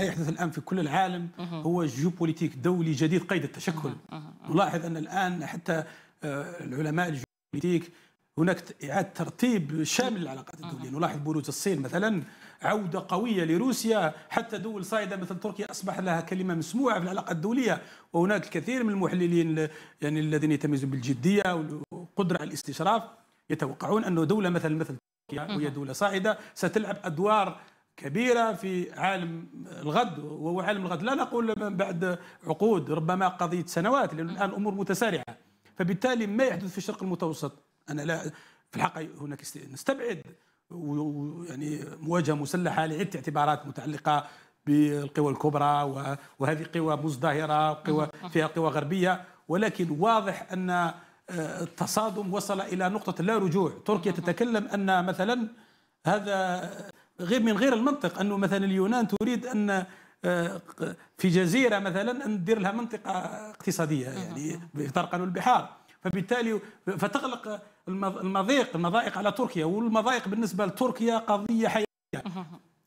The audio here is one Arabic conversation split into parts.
ما يحدث الآن في كل العالم هو جيوبوليتيك دولي جديد قيد التشكل نلاحظ أن الآن حتى آه، العلماء الجيوبوليتيك هناك إعادة ترتيب شامل للعلاقات الدولية نلاحظ بروز الصين مثلا عودة قوية لروسيا حتى دول صاعدة مثل تركيا أصبح لها كلمة مسموعة في العلاقات الدولية وهناك الكثير من المحللين يعني الذين يتميزون بالجدية والقدرة على الاستشراف يتوقعون أن دولة مثل مثل تركيا وهي دولة صاعدة ستلعب أدوار كبيرة في عالم الغد وهو عالم الغد لا نقول بعد عقود ربما قضية سنوات لأن الآن الأمور متسارعة فبالتالي ما يحدث في الشرق المتوسط أنا لا في الحقيقة هناك نستبعد يعني مواجهة مسلحة لعدة اعتبارات متعلقة بالقوى الكبرى وهذه قوى مزدهرة قوى فيها قوى غربية ولكن واضح أن آه، التصادم وصل إلى نقطة لا رجوع تركيا تتكلم أن مثلا هذا غير من غير المنطق انه مثلا اليونان تريد ان آه، في جزيره مثلا ان تدير لها منطقه اقتصاديه يعني باطار البحار فبالتالي فتغلق المضيق المضائق على تركيا والمضائق بالنسبه لتركيا قضيه حياتيه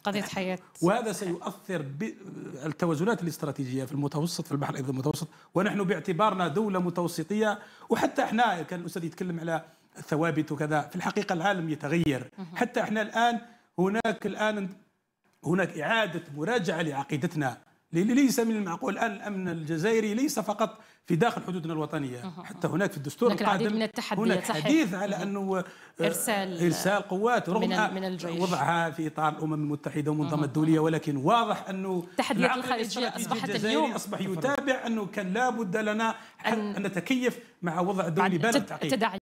قضيه يعني حياه وهذا سيؤثر بالتوازنات الاستراتيجيه في المتوسط في البحر الأبيض المتوسط ونحن باعتبارنا دوله متوسطيه وحتى احنا كان الاستاذ يتكلم على الثوابت وكذا في الحقيقه العالم يتغير حتى احنا الان هناك الآن هناك إعادة مراجعة لعقيدتنا ليس من المعقول الان الامن الجزائري ليس فقط في داخل حدودنا الوطنيه حتى هناك في الدستور هناك القادم من التحديات هناك حديث صحيح. على انه آه، ارسال ارسال قوات رغم من, الجيش. وضعها في اطار الامم المتحده والمنظمه الدوليه ولكن واضح انه التحديات الخارجيه اصبحت اليوم اصبح يتابع انه كان لابد لنا ان, نتكيف مع وضع دولي بالغ التداعي